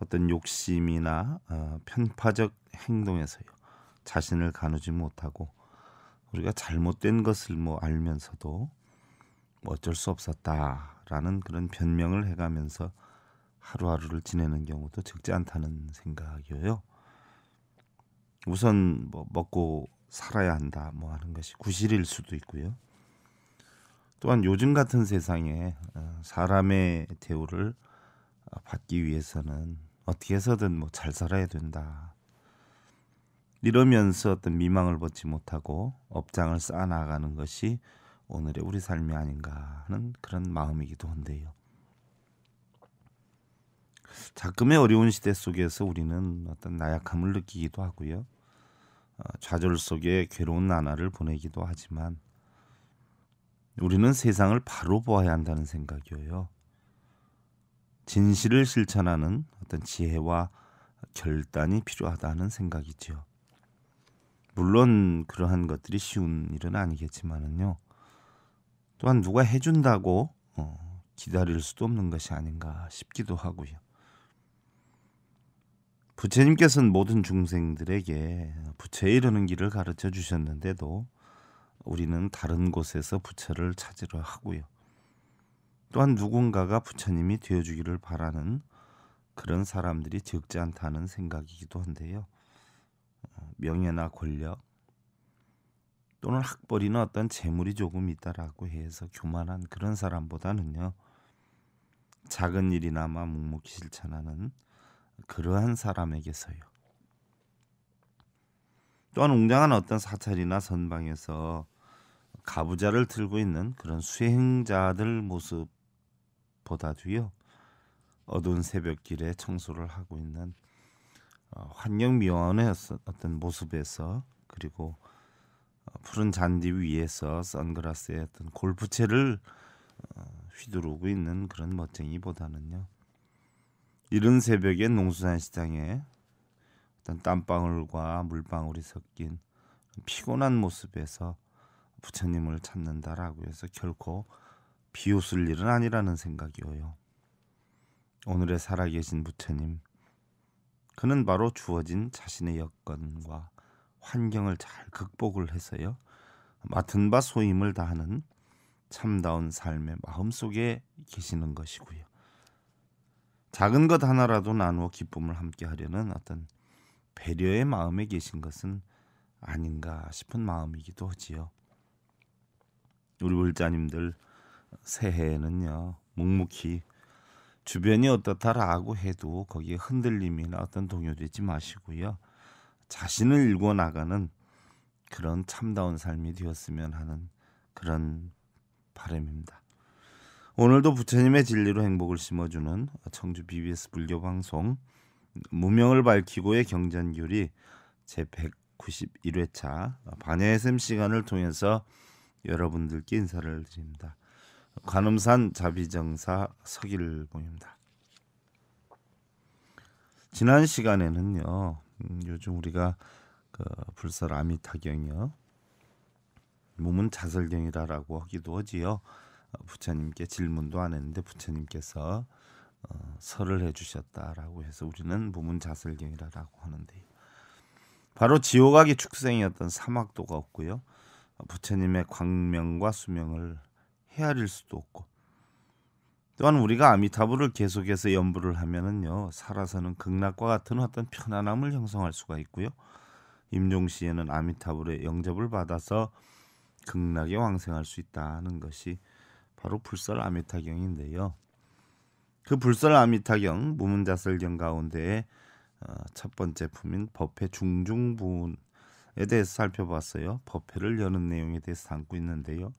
어떤 욕심이나 어, 편파적 행동에서요 자신을 가누지 못하고 우리가 잘못된 것을 뭐 알면서도 뭐 어쩔 수 없었다라는 그런 변명을 해가면서 하루하루를 지내는 경우도 적지 않다는 생각이에요. 우선 뭐 먹고 살아야 한다 뭐 하는 것이 구실일 수도 있고요. 또한 요즘 같은 세상에 어, 사람의 대우를 어, 받기 위해서는 어떻게서든 해뭐잘 살아야 된다. 이러면서 어떤 미망을 벗지 못하고 업장을 쌓아나가는 것이 오늘의 우리 삶이 아닌가 하는 그런 마음이기도 한데요. 작금의 어려운 시대 속에서 우리는 어떤 나약함을 느끼기도 하고요. 어, 좌절 속에 괴로운 나날을 보내기도 하지만 우리는 세상을 바로 보아야 한다는 생각이에요. 진실을 실천하는 어떤 지혜와 결단이 필요하다는 생각이지요. 물론 그러한 것들이 쉬운 일은 아니겠지만은요. 또한 누가 해준다고 어, 기다릴 수도 없는 것이 아닌가 싶기도 하고요. 부처님께서는 모든 중생들에게 부처에 이르는 길을 가르쳐 주셨는데도 우리는 다른 곳에서 부처를 찾으려 하고요. 또한 누군가가 부처님이 되어주기를 바라는 그런 사람들이 적지 않다는 생각이기도 한데요. 어, 명예나 권력 또는 학벌이나 어떤 재물이 조금 있다라고 해서 교만한 그런 사람보다는요. 작은 일이나마 묵묵히 실천하는 그러한 사람에게서요. 또한 웅장한 어떤 사찰이나 선방에서 가부좌를 들고 있는 그런 수행자들 모습 보다도요 어두운 새벽길에 청소를 하고 있는 어, 환경미화원의 어떤 모습에서 그리고 어, 푸른 잔디 위에서 선글라스의 어떤 골프채를 어, 휘두르고 있는 그런 멋쟁이보다는요 이른 새벽에 농수산 시장에 어떤 땀방울과 물방울이 섞인 피곤한 모습에서 부처님을 찾는다라고 해서 결코 비웃을 일은 아니라는 생각이어요. 오늘의 살아계신 부처님, 그는 바로 주어진 자신의 여건과 환경을 잘 극복을 해서요. 맡은 바 소임을 다하는 참다운 삶의 마음속에 계시는 것이고요. 작은 것 하나라도 나누어 기쁨을 함께 하려는 어떤 배려의 마음에 계신 것은 아닌가 싶은 마음이기도 하지요. 우리 불자님들 새해에는요 묵묵히 주변이 어떻다라고 해도 거기에 흔들림이나 어떤 동요되지 마시고요 자신을 일궈 나가는 그런 참다운 삶이 되었으면 하는 그런 바람입니다. 오늘도 부처님의 진리로 행복을 심어주는 청주 BBS 불교 방송 무명을 밝히고의 경전교리 제 191회차 반야의 샘 시간을 통해서 여러분들께 인사를 드립니다. 관음산 자비정사 서길봉입니다. 지난 시간에는요. 음, 요즘 우리가 그 불설 아미타경이요. 몸은 자설경이라라고 하기도 하지요. 어, 부처님께 질문도 안 했는데 부처님께서 어, 설을 해주셨다라고 해서 우리는 몸은 자설경이라라고 하는데 바로 지옥악의 축생이었던 사막도가 없고요. 부처님의 광명과 수명을 헤아릴 수도 없고 또한 우리가 아미타불을 계속해서 염불을 하면은요 살아서는 극락과 같은 어떤 편안함을 형성할 수가 있고요 임종 시에는 아미타불의 영접을 받아서 극락에 왕생할 수 있다는 것이 바로 불설 아미타경인데요 그 불설 아미타경 무문자설경 가운데에 어, 첫 번째 품인 법회 중중부에 대해서 살펴봤어요 법회를 여는 내용에 대해서 담고 있는데요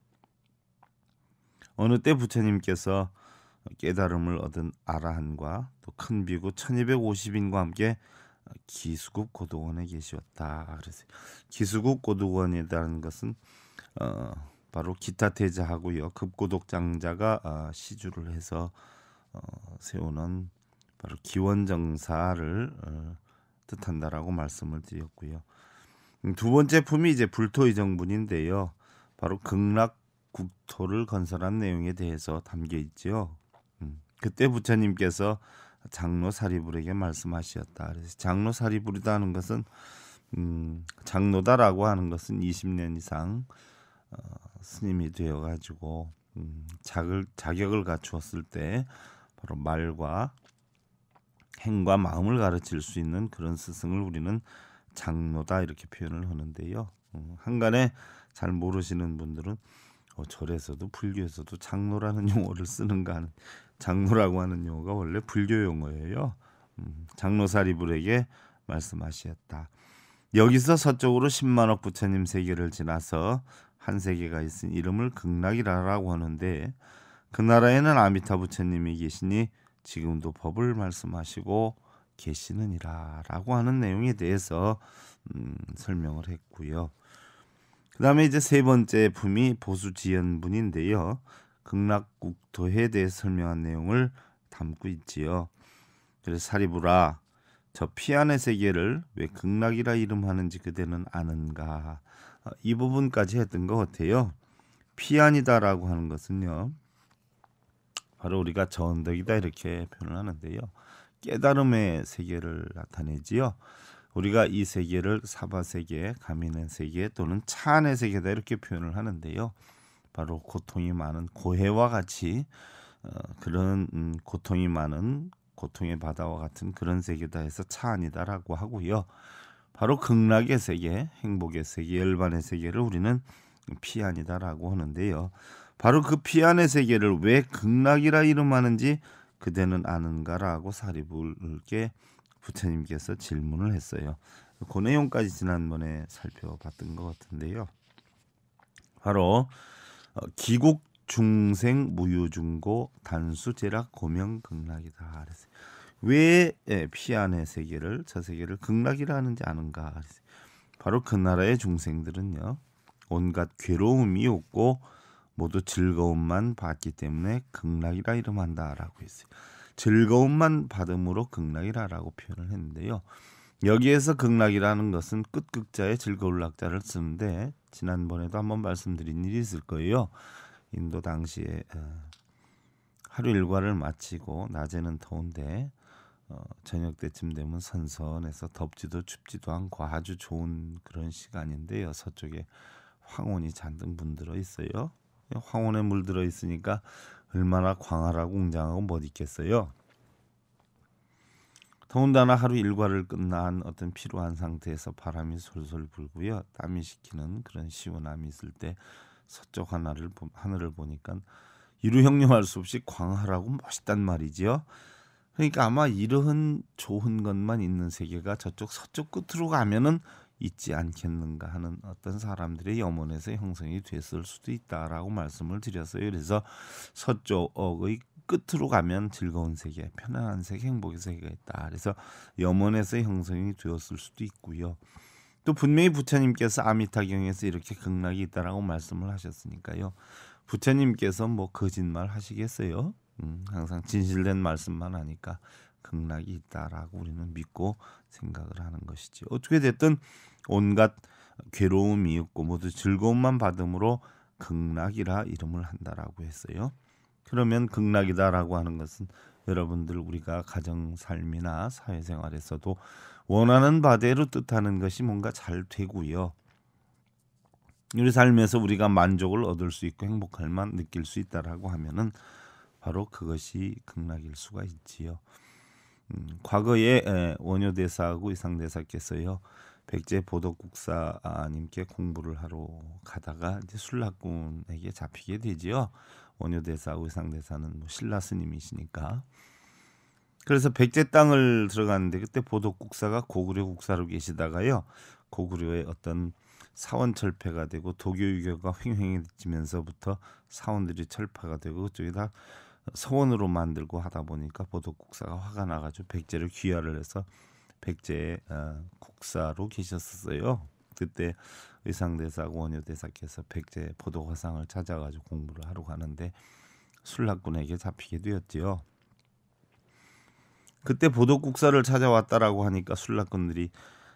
어느 때 부처님께서 깨달음을 얻은 아라한과 또 큰 비구 1250인과 함께 기수국 고도원에 계시었다. 그래서 기수국 고도원이라는 것은 어, 바로 기타 태자하고요 급고독 장자가 어, 시주를 해서 어, 세우는 바로 기원정사를 어, 뜻한다라고 말씀을 드렸고요. 음, 두 번째 품이 이제 불토의 정분인데요. 바로 극락 국토를 건설한 내용에 대해서 담겨 있지요. 음. 그때 부처님께서 장로 사리불에게 말씀하셨다 그래서 장로 사리불이다는 것은 음, 장로다라고 하는 것은 20년 이상 어, 스님이 되어 가지고 음, 자극, 자격을 갖추었을 때 바로 말과 행과 마음을 가르칠 수 있는 그런 스승을 우리는 장로다 이렇게 표현을 하는데요. 음, 한간에 잘 모르시는 분들은 어, 절에서도 불교에서도 장로라는 용어를 쓰는가 하는 장로라고 하는 용어가 원래 불교 용어예요. 음, 장로사리불에게 말씀하시었다. 여기서 서쪽으로 10만억 부처님 세계를 지나서 한 세계가 있은 이름을 극락이라고 하는데 그 나라에는 아미타 부처님이 계시니 지금도 법을 말씀하시고 계시느니라라고 하는 내용에 대해서 음, 설명을 했고요. 그다음에 이제 세 번째 품이 보수 지연분인데요. 극락국토에 대해 설명한 내용을 담고 있지요. 그래서 사리부라 저 피안의 세계를 왜 극락이라 이름하는지 그대는 아는가 어, 이 부분까지 했던 것 같아요. 피안이다라고 하는 것은요. 바로 우리가 전덕이다 이렇게 표현을 하는데요. 깨달음의 세계를 나타내지요. 우리가 이 세계를 사바 세계, 가미는 세계 또는 차안의 세계다 이렇게 표현을 하는데요. 바로 고통이 많은 고해와 같이 어, 그런 음, 고통이 많은 고통의 바다와 같은 그런 세계다 해서 차안이다라고 하고요. 바로 극락의 세계, 행복의 세계, 열반의 세계를 우리는 피안이다라고 하는데요. 바로 그 피안의 세계를 왜 극락이라 이름하는지 그대는 아는가라고 사리불게 부처님께서 질문을 했어요. 고그 내용까지 지난번에 살펴봤던 것 같은데요. 바로 기국 어, 중생 무유중고 단수제락 고명 극락이다. 왜 예, 피안의 세계를 저 세계를 극락이라 하는지 아는가? 바로 그 나라의 중생들은요 온갖 괴로움이 없고 모두 즐거움만 받기 때문에 극락이라 이름한다라고 했어요. 즐거움만 받음으로 극락이라라고 표현을 했는데요. 여기에서 극락이라는 것은 끝극자의 즐거울 락자를 쓰는데 지난번에도 한번 말씀드린 일이 있을 거예요. 인도 당시에 어, 하루 일과를 마치고 낮에는 더운데 어, 저녁 때쯤 되면 선선해서 덥지도 춥지도 않고 아주 좋은 그런 시간인데요. 서쪽에 황혼이 잔뜩 분들어 있어요. 황혼에 물들어 있으니까 얼마나 광활하고 웅장하고 멋있겠어요. 더군다나 하루 일과를 끝난 어떤 피로한 상태에서 바람이 솔솔 불고요. 땀이 식히는 그런 시원함이 있을 때 서쪽 하늘을 하늘을 보니까 이루 형용할 수 없이 광활하고 멋있단 말이지요. 그러니까 아마 이러한 좋은 것만 있는 세계가 저쪽 서쪽 끝으로 가면은 있지 않겠는가 하는 어떤 사람들의 염원에서 형성이 됐을 수도 있다라고 말씀을 드렸어요. 그래서 서쪽의 끝으로 가면 즐거운 세계, 편안한 세계, 행복의 세계가 있다. 그래서 염원에서 형성이 되었을 수도 있고요. 또 분명히 부처님께서 아미타경에서 이렇게 극락이 있다라고 말씀을 하셨으니까요. 부처님께서 뭐 거짓말 하시겠어요? 음, 항상 진실된 말씀만 하니까 극락이 있다라고 우리는 믿고 생각을 하는 것이지. 어떻게 됐든 온갖 괴로움이 없고 모두 즐거움만 받음으로 극락이라 이름을 한다라고 했어요. 그러면 극락이다라고 하는 것은 여러분들 우리가 가정 삶이나 사회생활에서도 원하는 바대로 뜻하는 것이 뭔가 잘 되고요. 우리 삶에서 우리가 만족을 얻을 수 있고 행복할만 느낄 수 있다라고 하면은 바로 그것이 극락일 수가 있지요. 음, 과거에 예, 원효 대사하고 이상 대사께서요 백제 보덕국사님께 공부를 하러 가다가 이제 술락군에게 잡히게 되지요. 원효 대사, 의상 대사는 뭐 신라 스님이시니까. 그래서 백제 땅을 들어갔는데 그때 보덕국사가 고구려 국사로 계시다가요 고구려의 어떤 사원 철폐가 되고 도교 유교가 횡행해지면서부터 사원들이 철폐가 되고 그쪽에다 서원으로 만들고 하다 보니까 보도국사가 화가 나가지고 백제를 귀화를 해서 백제 어, 국사로 계셨었어요. 그때 의상대사고 원효대사께서 백제 보도화상을 찾아가지고 공부를 하러 가는데 술락군에게 잡히게 되었지요. 그때 보도국사를 찾아왔다라고 하니까 술락군들이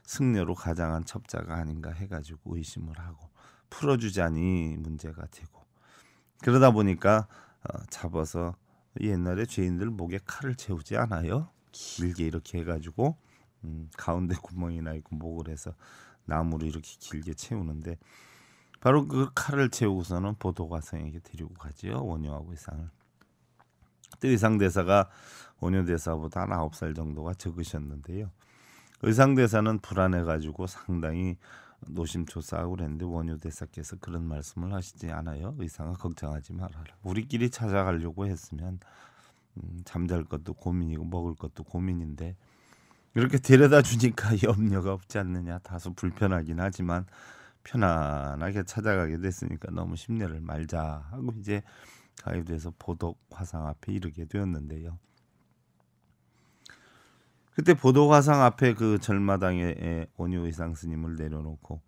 승려로 가장한 첩자가 아닌가 해가지고 의심을 하고 풀어주자니 문제가 되고 그러다 보니까 어, 잡아서 옛날에 죄인들 목에 칼을 채우지 않아요. 길게 이렇게 해가지고 음, 가운데 구멍이 나 있고 목을 해서 나무로 이렇게 길게 채우는데 바로 그 칼을 채우고서는 보도가성에게 데리고 가지요 원효하고 이상을. 그때 의상대사가 원효대사보다 한 아홉 살 정도가 적으셨는데요. 의상대사는 불안해가지고 상당히 노심초사하고 그랬는데 원효대사께서 그런 말씀을 하시지 않아요. 의상은 걱정하지 말아라. 우리끼리 찾아가려고 했으면 음, 잠잘 것도 고민이고 먹을 것도 고민인데 이렇게 데려다 주니까 염려가 없지 않느냐. 다소 불편하긴 하지만 편안하게 찾아가게 됐으니까 너무 심려를 말자 하고 이제 가이드에서 보덕 화상 앞에 이르게 되었는데요. 그때 보도가상 앞에 그 절마당에 온유 의상 스님을 내려놓고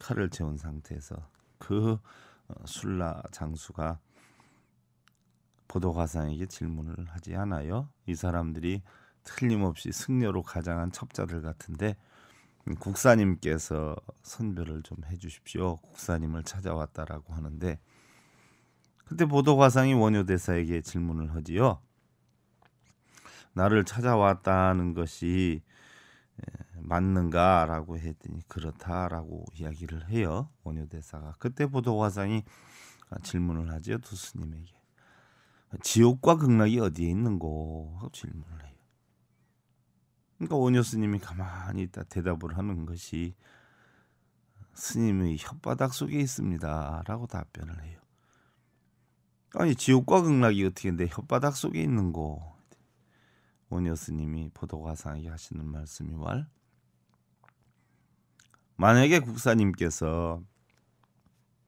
칼을 채운 상태에서 그 어, 술라 장수가 보도가상에게 질문을 하지 않아요. 이 사람들이 틀림없이 승려로 가장한 첩자들 같은데 음, 국사님께서 선별을 좀 해주십시오. 국사님을 찾아왔다라고 하는데 그때 보도가상이 원효 대사에게 질문을 하지요. 나를 찾아왔다는 것이 예, 맞는가라고 했더니 그렇다라고 이야기를 해요 원효 대사가 그때 보도화상이 질문을 하지두 스님에게 지옥과 극락이 어디에 있는고 하고 질문을 해요 그러니까 원효 스님이 가만히 있다 대답을 하는 것이 스님의 혓바닥 속에 있습니다라고 답변을 해요 아니 지옥과 극락이 어떻게 내 혓바닥 속에 있는고 오니 여스님이 보도 가상하게 하시는 말씀이 왈 만약에 국사님께서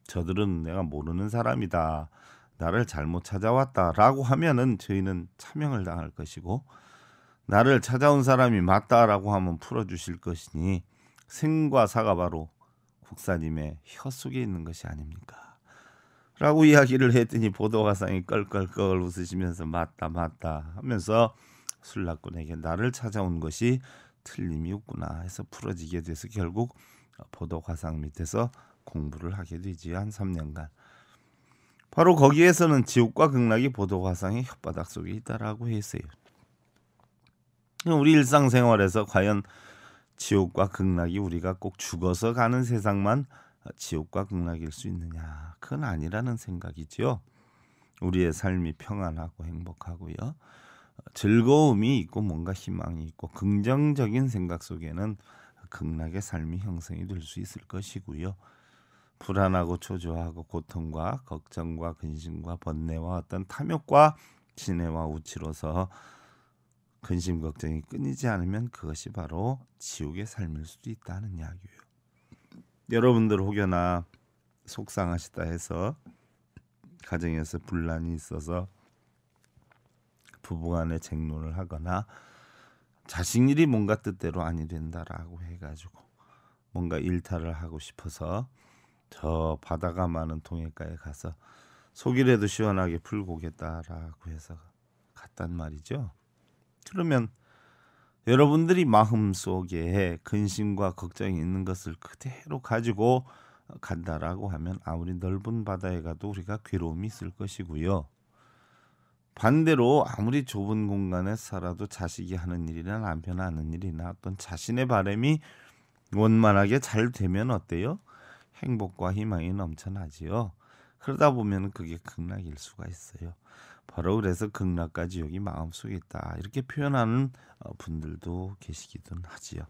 저들은 내가 모르는 사람이다 나를 잘못 찾아왔다라고 하면은 저희는 차명을 당할 것이고 나를 찾아온 사람이 맞다라고 하면 풀어주실 것이니 생과 사가 바로 국사님의 혀 속에 있는 것이 아닙니까? 라고 이야기를 했더니 보도가상이 껄껄껄 웃으시면서 맞다 맞다 하면서 술라꾼에게 나를 찾아온 것이 틀림이 없구나 해서 풀어지게 돼서 결국 보도 화상 밑에서 공부를 하게 되지요. 한 3년간. 바로 거기에서는 지옥과 극락이 보도 화상의 혓바닥 속에 있다라고 했어요. 우리 일상생활에서 과연 지옥과 극락이 우리가 꼭 죽어서 가는 세상만 지옥과 극락일 수 있느냐? 그건 아니라는 생각이지요. 우리의 삶이 평안하고 행복하고요. 즐거움이 있고 뭔가 희망이 있고 긍정적인 생각 속에는 극락의 삶이 형성이 될 수 있을 것이고요. 불안하고 초조하고 고통과 걱정과 근심과 번뇌와 어떤 탐욕과 지해와 우치로서 근심 걱정이 끊이지 않으면 그것이 바로 지옥의 삶일 수도 있다는 이야기예요. 여러분들 혹여나 속상하시다 해서 가정에서 분란이 있어서 부부간의 쟁론을 하거나 자식 일이 뭔가 뜻대로 아니 된다라고 해가지고 뭔가 일탈을 하고 싶어서 저 바다가 많은 동해가에 가서 속이라도 시원하게 풀고겠다라고 해서 갔단 말이죠. 그러면 여러분들이 마음속에 근심과 걱정이 있는 것을 그대로 가지고 간다라고 하면 아무리 넓은 바다에 가도 우리가 괴로움이 있을 것이고요. 반대로 아무리 좁은 공간에 살아도 자식이 하는 일이나 남편 하는 일이나 어떤 자신의 바램이 원만하게 잘 되면 어때요? 행복과 희망이 넘쳐나지요. 그러다 보면 그게 극락일 수가 있어요. 바로 그래서 극락까지 여기 마음속에 있다 이렇게 표현하는 어, 분들도 계시기도 하지요.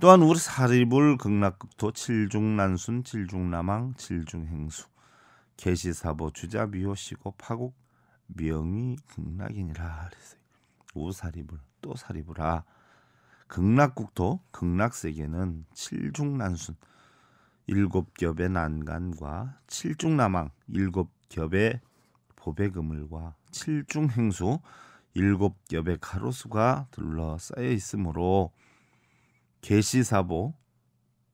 또한 우리 사리불 극락도 칠중난순 칠중남왕 칠중행수 계시사보 주자 비호시고 파국 명이 극락이니라 그랬어요. 우사리불또사리불아극락국도 극락세계는 칠중난순 일곱 겹의 난간과 칠중남항 일곱 겹의 보배그물과 칠중행수 일곱 겹의 가로수가 둘러싸여 있으므로 계시사보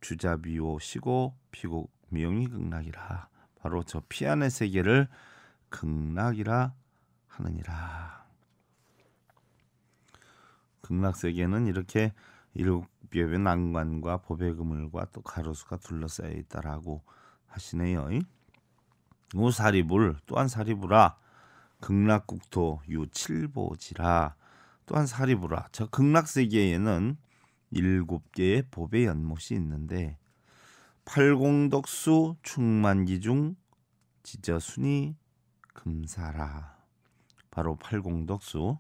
주자비오 시고 피곡 명이 극락이라 바로 저 피안의 세계를 극락이라 하느니라. 극락 세계는 이렇게 일곱 뼘의 난관과 보배 그물과 또 가로수가 둘러싸여 있다라고 하시네요. 우사리불 또한 사리불아 극락국토 유칠보지라 또한 사리불아 저 극락 세계에는 일곱 개의 보배 연못이 있는데 팔공덕수 충만기중 지저순이 금사라 바로 팔공덕수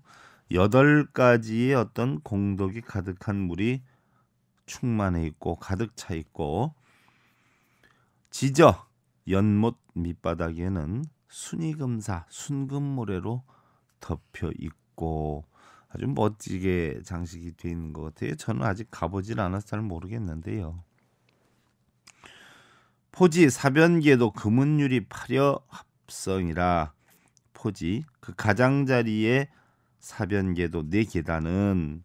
여덟 가지의 어떤 공덕이 가득한 물이 충만해 있고 가득 차 있고 지저 연못 밑바닥에는 순이금사 순금모래로 덮여 있고 아주 멋지게 장식이 되어 있는 것 같아요. 저는 아직 가보질 않았을잘 모르겠는데요. 포지 사변계도 금은유리 파려 합성이라 포지 그가장자리에 사변계도 네 계단은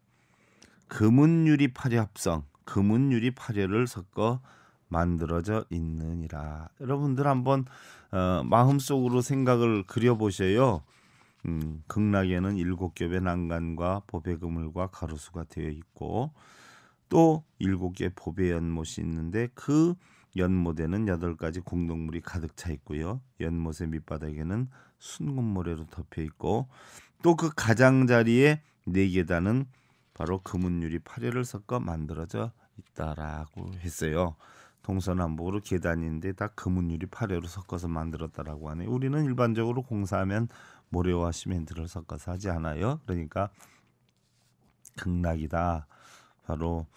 금은유리 파려 합성 금은유리파려를 섞어 만들어져 있느니라. 여러분들 한번 어, 마음속으로 생각을 그려보세요. 음, 극락에는 일곱 겹의 난간과 보배 그물과 가로수가 되어 있고 또 일곱 개 보배 연못이 있는데 그 연못에는 여덟 가지 공동물이 가득 차 있고요. 연못의 밑바닥에는 순금 모래로 덮여 있고 또 그 가장자리에 네 계단은 바로 금은유리 파려를 섞어 만들어져 있다라고 했어요. 동서남북으로 계단인데 다 금은유리 파려로 섞어서 만들었다라고 하네요. 우리는 일반적으로 공사하면 모래와 시멘트를 섞어서 하지 않아요. 그러니까 극락이다. 바로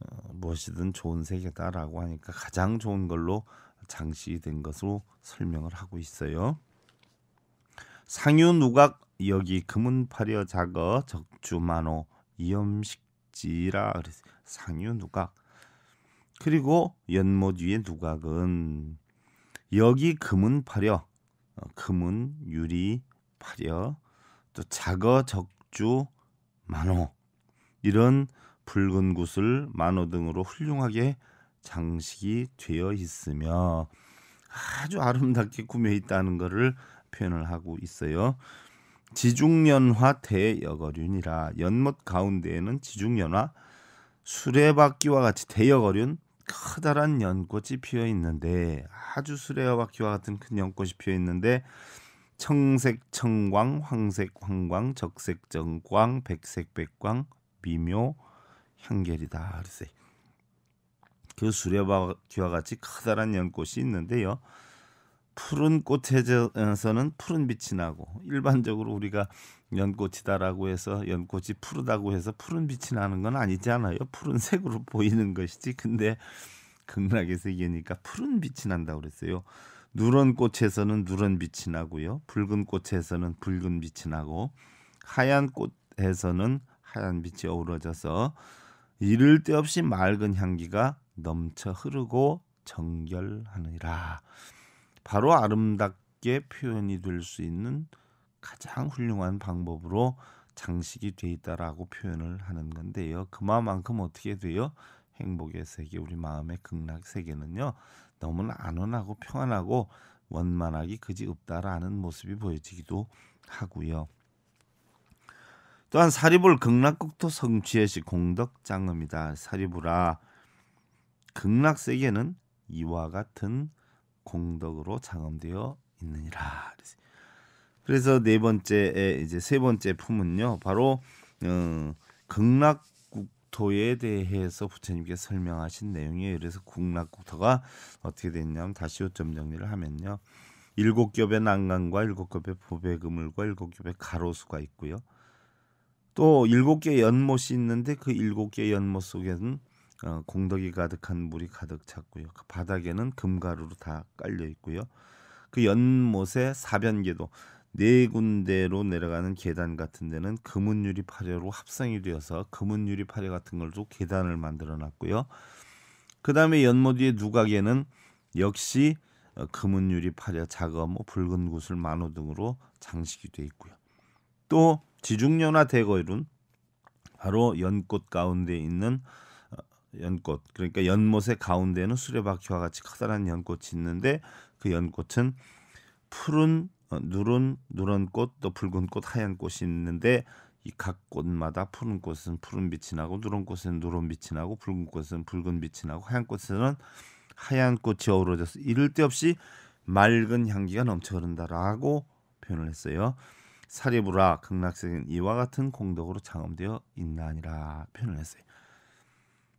어, 무엇이든 좋은 세계다라고 하니까 가장 좋은 걸로 장시된 것으로 설명을 하고 있어요. 상유 누각 여기 금은파려 작어 적주만호 이염식지라 그래서 상유 누각 그리고 연못 위에 누각은 여기 금은파려 어, 금은 유리 파려 또 작어 적주 만호 이런 붉은 구슬, 만호 등으로 훌륭하게 장식이 되어 있으며 아주 아름답게 꾸며 있다는 것을 표현을 하고 있어요. 지중연화 대여거륜이라 연못 가운데에는 지중연화 수레바퀴와 같이 대여거륜 커다란 연꽃이 피어 있는데 아주 수레바퀴와 같은 큰 연꽃이 피어 있는데 청색 청광, 황색 황광, 적색 정광, 백색 백광, 미묘 향결이다 그랬어요. 그 수레바퀴와 같이 커다란 연꽃이 있는데요. 푸른 꽃에서는 푸른 빛이 나고 일반적으로 우리가 연꽃이다라고 해서 연꽃이 푸르다고 해서 푸른 빛이 나는 건 아니잖아요. 푸른색으로 보이는 것이지. 근데 극락의 세계니까 푸른 빛이 난다고 그랬어요. 누런 꽃에서는 누런 빛이 나고요. 붉은 꽃에서는 붉은 빛이 나고 하얀 꽃에서는 하얀 빛이 어우러져서 이를 데 없이 맑은 향기가 넘쳐 흐르고 정결하느니라. 바로 아름답게 표현이 될 수 있는 가장 훌륭한 방법으로 장식이 돼 있다라고 표현을 하는 건데요. 그만큼 어떻게 돼요? 행복의 세계, 우리 마음의 극락 세계는요. 너무나 안원하고 평안하고 원만하기 그지 없다라는 모습이 보여지기도 하고요. 또한 사리불 극락국토 성취의시 공덕장엄이다. 사리불아 극락세계는 이와 같은 공덕으로 장엄되어 있느니라. 그래서 네번째에 이제 세 번째 품은요. 바로 어, 극락국토에 대해서 부처님께서 설명하신 내용이에요. 그래서 극락국토가 어떻게 됐냐면 다시 요점 정리를 하면요. 일곱 겹의 난간과 일곱 겹의 보배그물과 일곱 겹의 가로수가 있고요. 또 일곱 개의 연못이 있는데 그 일곱 개의 연못 속에는 어, 공덕이 가득한 물이 가득 찼고요. 그 바닥에는 금가루로 다 깔려 있고요. 그 연못의 사변계도 네 군데로 내려가는 계단 같은 데는 금은 유리 파려로 합성이 되어서 금은 유리 파려 같은 걸로 계단을 만들어 놨고요. 그다음에 연못 위에 누각에는 역시 어, 금은 유리 파려 작업 뭐 붉은 구슬 만호 등으로 장식이 돼 있고요. 또 지중료나 대거율은 바로 연꽃 가운데 있는 어, 연꽃 그러니까 연못의 가운데는 수레바퀴와 같이 커다란 연꽃이 있는데 그 연꽃은 푸른 어, 누른 누런 꽃 또 붉은 꽃 하얀 꽃이 있는데 이 각 꽃마다 푸른 꽃은 푸른 빛이 나고 누런 꽃은 누런 빛이 나고 붉은 꽃은 붉은 빛이 나고 하얀 꽃은 하얀 꽃이 어우러져서 이를 데 없이 맑은 향기가 넘쳐흐른다라고 표현을 했어요. 사리부라 아, 극락세는 이와 같은 공덕으로 장엄되어 있나니라 표현을 했어요.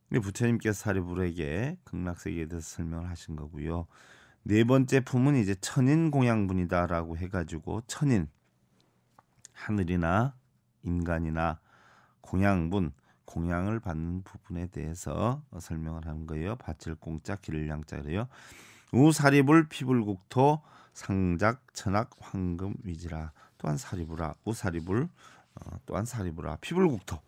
근데 부처님께서 사리불에게 부 극락세계에 대해서 설명을 하신 거고요. 네 번째 품은 이제 천인 공양분이다라고 해가지고 천인 하늘이나 인간이나 공양분 공양을 받는 부분에 대해서 설명을 하는 거예요. 밭을 공짜 길을 양짜래요. 우사리불 피불국토 상작 천악 황금 위지라 또한 사리불아, 우사리불, 어, 또한 사리불아, 피불국토.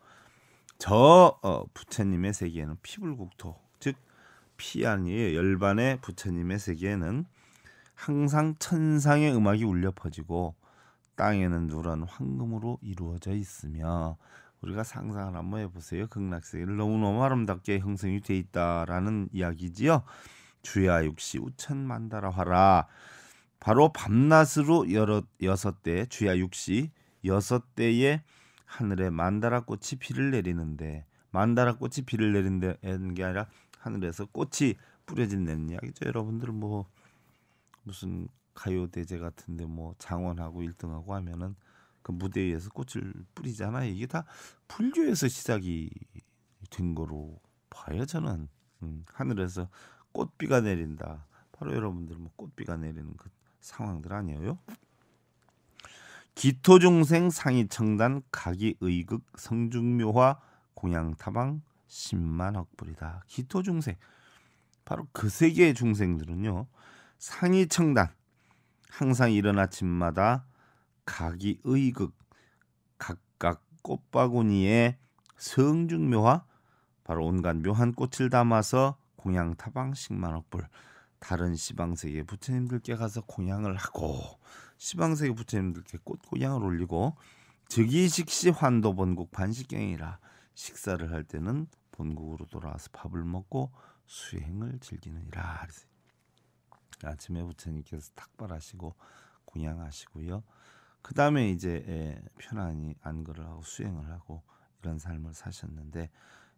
저 어, 부처님의 세계에는 피불국토, 즉피안이 열반의 부처님의 세계에는 항상 천상의 음악이 울려 퍼지고 땅에는 누런 황금으로 이루어져 있으며 우리가 상상을 한번 해보세요. 극락세계를 너무너무 아름답게 형성이 돼 있다라는 이야기지요. 주야 육시 우천만다라화라 바로 밤낮으로 여섯대 주야 육시 여섯 대의 하늘에 만다라 꽃이 비를 내리는데 만다라 꽃이 비를 내린다는 게 아니라 하늘에서 꽃이 뿌려진다는 이야기죠. 여러분들 뭐 무슨 가요 대제 같은데 뭐 장원하고 1등하고 하면은 그 무대 위에서 꽃을 뿌리잖아요. 이게 다 불교에서 시작이 된 거로 봐요. 저는 음, 하늘에서 꽃비가 내린다. 바로 여러분들 뭐 꽃비가 내리는 그 상황들 아니에요? 기토중생 상이청단 가기의극 성중묘화 공양타방 1 0만억불이다 기토중생 바로 그 세계의 중생들은요 상이청단 항상 일어 아침마다 가기의극 각각 꽃바구니에 성중묘화 바로 온갖 묘한 꽃을 담아서 공양타방 1 0만억불 다른 시방세계 부처님들께 가서 공양을 하고 시방세계 부처님들께 꽃고양을 올리고 즉위식시 환도 본국 반식경이라 식사를 할 때는 본국으로 돌아와서 밥을 먹고 수행을 즐기느니라. 아침에 부처님께서 탁발하시고 공양하시고요. 그 다음에 이제 예, 편안히 안거를 하고 수행을 하고 이런 삶을 사셨는데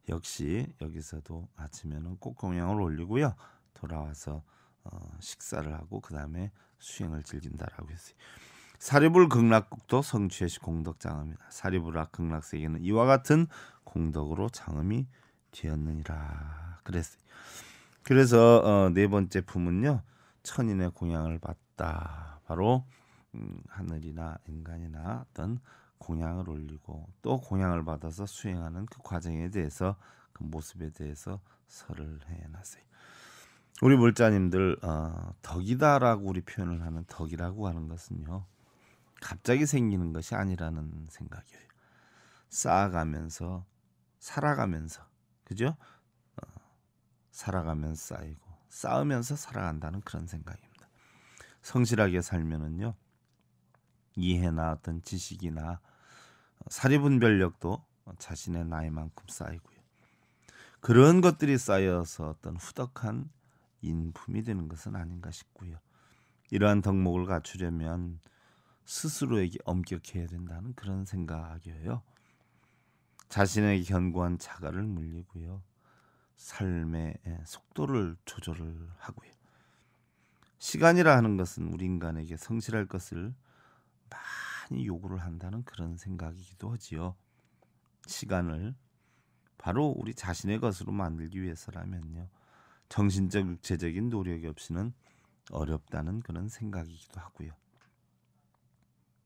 역시 여기서도 아침에는 꽃 공양을 올리고요. 돌아와서 어, 식사를 하고 그 다음에 수행을 즐긴다라고 했어요. 사리불 극락국도 성취의 공덕장엄이다. 사리불락 극락세계는 이와 같은 공덕으로 장엄이 되었느니라 그랬어요. 그래서 어, 네 번째 품은요 천인의 공양을 받다 바로 음, 하늘이나 인간이나 어떤 공양을 올리고 또 공양을 받아서 수행하는 그 과정에 대해서 그 모습에 대해서 설을 해놨어요. 우리 물자님들 어, 덕이다라고 우리 표현을 하는 덕이라고 하는 것은요 갑자기 생기는 것이 아니라는 생각이에요. 쌓아가면서 살아가면서 그죠? 어, 살아가면 서 쌓이고 쌓으면서 살아간다는 그런 생각입니다. 성실하게 살면은요 이해나 어떤 지식이나 어, 사리분별력도 자신의 나이만큼 쌓이고요. 그런 것들이 쌓여서 어떤 후덕한 인품이 되는 것은 아닌가 싶고요. 이러한 덕목을 갖추려면 스스로에게 엄격해야 된다는 그런 생각이에요. 자신에게 견고한 자가를 물리고요. 삶의 예, 속도를 조절을 하고요. 시간이라 하는 것은 우리 인간에게 성실할 것을 많이 요구를 한다는 그런 생각이기도 하지요. 시간을 바로 우리 자신의 것으로 만들기 위해서라면요. 정신적 육체적인 노력이 없이는 어렵다는 그런 생각이기도 하고요.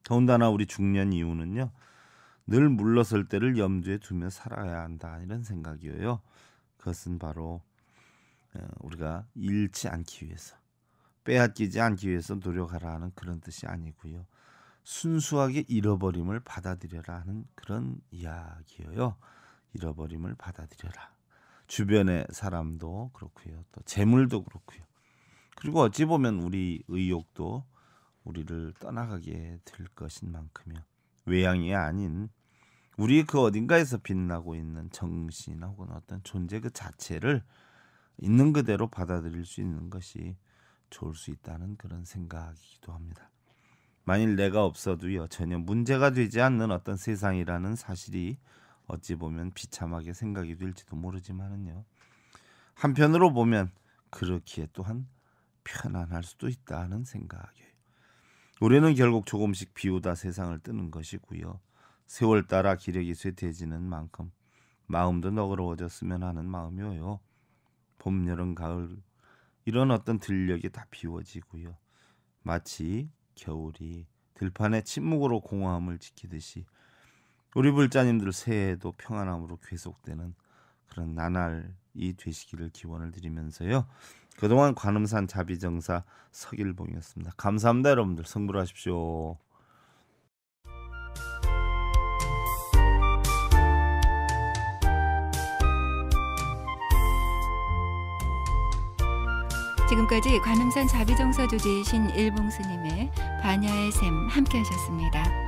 더군다나 우리 중년 이후는요. 늘 물러설 때를 염두에 두며 살아야 한다 이런 생각이에요. 그것은 바로 어, 우리가 잃지 않기 위해서 빼앗기지 않기 위해서 노력하라 하는 그런 뜻이 아니고요. 순수하게 잃어버림을 받아들여라 하는 그런 이야기예요. 잃어버림을 받아들여라. 주변의 사람도 그렇고요. 또 재물도 그렇고요. 그리고 어찌 보면 우리 의욕도 우리를 떠나가게 될 것인 만큼요. 외양이 아닌 우리 그 어딘가에서 빛나고 있는 정신 혹은 어떤 존재 그 자체를 있는 그대로 받아들일 수 있는 것이 좋을 수 있다는 그런 생각이기도 합니다. 만일 내가 없어도요 전혀 문제가 되지 않는 어떤 세상이라는 사실이 어찌 보면 비참하게 생각이 될지도 모르지만은요. 한편으로 보면 그렇기에 또한 편안할 수도 있다는 생각이에요. 우리는 결국 조금씩 비우다 세상을 뜨는 것이고요. 세월 따라 기력이 쇠퇴해지는 만큼 마음도 너그러워졌으면 하는 마음이요. 에 봄, 여름, 가을 이런 어떤 들력이 다 비워지고요. 마치 겨울이 들판의 침묵으로 공허함을 지키듯이 우리 불자님들 새해에도 평안함으로 계속되는 그런 나날이 되시기를 기원을 드리면서요. 그동안 관음산 자비정사 서길봉이었습니다. 감사합니다 여러분들 성불하십시오. 지금까지 관음산 자비정사 조지신 일봉스님의 반야의 샘 함께 하셨습니다.